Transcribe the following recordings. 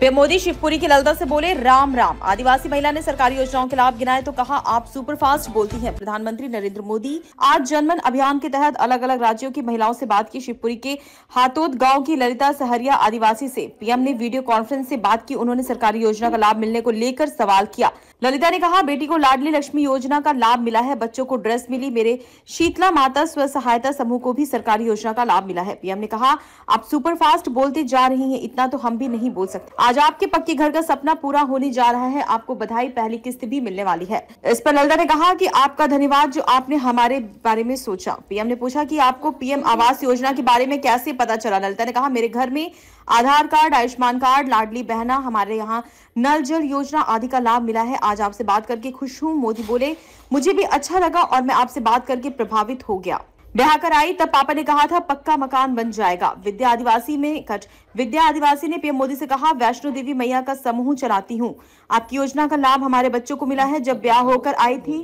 PM Modi Shivpuri के ललदा से बोले राम राम आदिवासी महिला ने सरकारी योजनाओं के लाभ गिनाए तो कहा आप सुपर फास्ट बोलती हैं प्रधानमंत्री नरेंद्र मोदी आज जनमन अभियान के तहत अलग अलग राज्यों की महिलाओं से बात की शिवपुरी के हाथोद गांव की ललिता सहरिया आदिवासी से पीएम ने वीडियो कॉन्फ्रेंस से बात की उन्होंने सरकारी योजना का लाभ मिलने को लेकर सवाल किया ललिता ने कहा बेटी को लाडली लक्ष्मी योजना का लाभ मिला है बच्चों को ड्रेस मिली मेरे शीतला माता स्व सहायता समूह को भी सरकारी योजना का लाभ मिला है पीएम ने कहा आप सुपर फास्ट बोलते जा रही हैं इतना तो हम भी नहीं बोल सकते आज आपके पक्के घर का सपना पूरा होने जा रहा है आपको बधाई पहली किस्त भी मिलने वाली है इस पर नलदा ने कहा कि आपका धन्यवाद जो आपने हमारे बारे में सोचा पीएम ने पूछा कि आपको पीएम आवास योजना के बारे में कैसे पता चला नलता ने कहा मेरे घर में आधार कार्ड आयुष्मान कार्ड लाडली बहना हमारे यहाँ नल जल योजना आदि का लाभ मिला है आज आपसे बात करके खुश हूँ मोदी बोले मुझे भी अच्छा लगा और मैं आपसे बात करके प्रभावित हो गया कर आई तब पापा ने कहा था पक्का मकान बन जाएगा विद्या आदिवासी में कट विद्या आदिवासी ने पीएम मोदी से कहा वैष्णो देवी मैया का समूह चलाती हूँ आपकी योजना का लाभ हमारे बच्चों को मिला है जब ब्याह होकर आई थी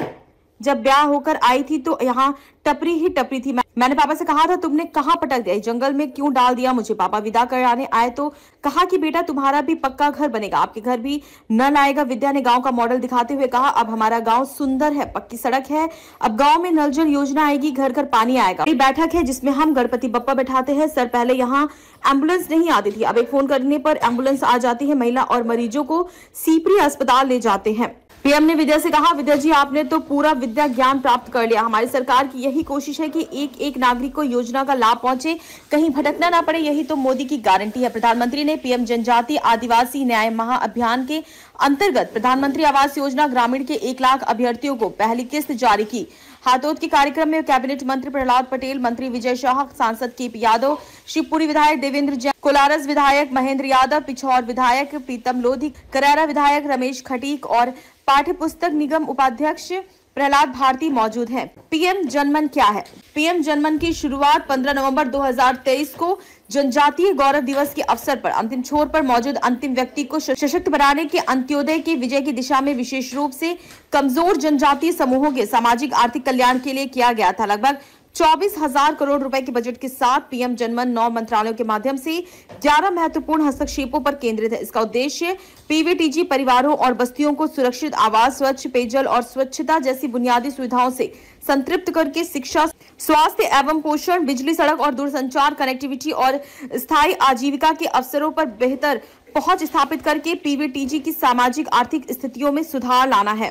जब ब्याह होकर आई थी तो यहाँ टपरी ही टपरी थी मैंने पापा से कहा था तुमने कहाँ पटक दिया जंगल में क्यों डाल दिया मुझे पापा विदा कराने आए तो कहा कि बेटा तुम्हारा भी पक्का घर बनेगा आपके घर भी नल आएगा विद्या ने गांव का मॉडल दिखाते हुए कहा अब हमारा गांव सुंदर है पक्की सड़क है अब गांव में नल जल योजना आएगी घर घर पानी आएगा एक बैठक है जिसमें हम गणपति बप्पा बैठाते हैं सर पहले यहाँ एम्बुलेंस नहीं आती थी अब एक फोन करने पर एम्बुलेंस आ जाती है महिला और मरीजों को सीपरी अस्पताल ले जाते हैं पीएम ने विद्या से कहा विद्या जी आपने तो पूरा विद्या ज्ञान प्राप्त कर लिया हमारी सरकार की यही कोशिश है कि एक एक नागरिक को योजना का लाभ पहुंचे कहीं भटकना ना पड़े यही तो मोदी की गारंटी है प्रधानमंत्री ने पीएम जनजाति आदिवासी न्याय महाअभियान के अंतर्गत प्रधानमंत्री आवास योजना ग्रामीण के एक लाख अभ्यर्थियों को पहली किस्त जारी की हाथोद के कार्यक्रम में कैबिनेट मंत्री प्रहलाद पटेल मंत्री विजय शाह सांसद के यादव शिवपुरी विधायक देवेंद्र जैन कोलारस विधायक महेंद्र यादव पिछौर विधायक प्रीतम लोधी करैरा विधायक रमेश खटीक और पाठ्य पुस्तक निगम उपाध्यक्ष प्रहलाद भारती मौजूद हैं। पीएम जनमन क्या है पीएम जनमन की शुरुआत 15 नवंबर 2023 को जनजातीय गौरव दिवस के अवसर पर अंतिम छोर पर मौजूद अंतिम व्यक्ति को सशक्त बनाने के अंत्योदय के विजय की दिशा में विशेष रूप से कमजोर जनजातीय समूहों के सामाजिक आर्थिक कल्याण के लिए किया गया था लगभग चौबीस हजार करोड़ रुपए के बजट के साथ पीएम जनमन नौ मंत्रालयों के माध्यम से 11 महत्वपूर्ण हस्तक्षेपों पर केंद्रित है इसका उद्देश्य पीवीटीजी परिवारों और बस्तियों को सुरक्षित आवास स्वच्छ पेयजल और स्वच्छता जैसी बुनियादी सुविधाओं से संतृप्त करके शिक्षा स्वास्थ्य एवं पोषण बिजली सड़क और दूरसंचार कनेक्टिविटी और स्थायी आजीविका के अवसरों पर बेहतर पहुंच स्थापित करके पीवीटीजी की सामाजिक आर्थिक स्थितियों में सुधार लाना है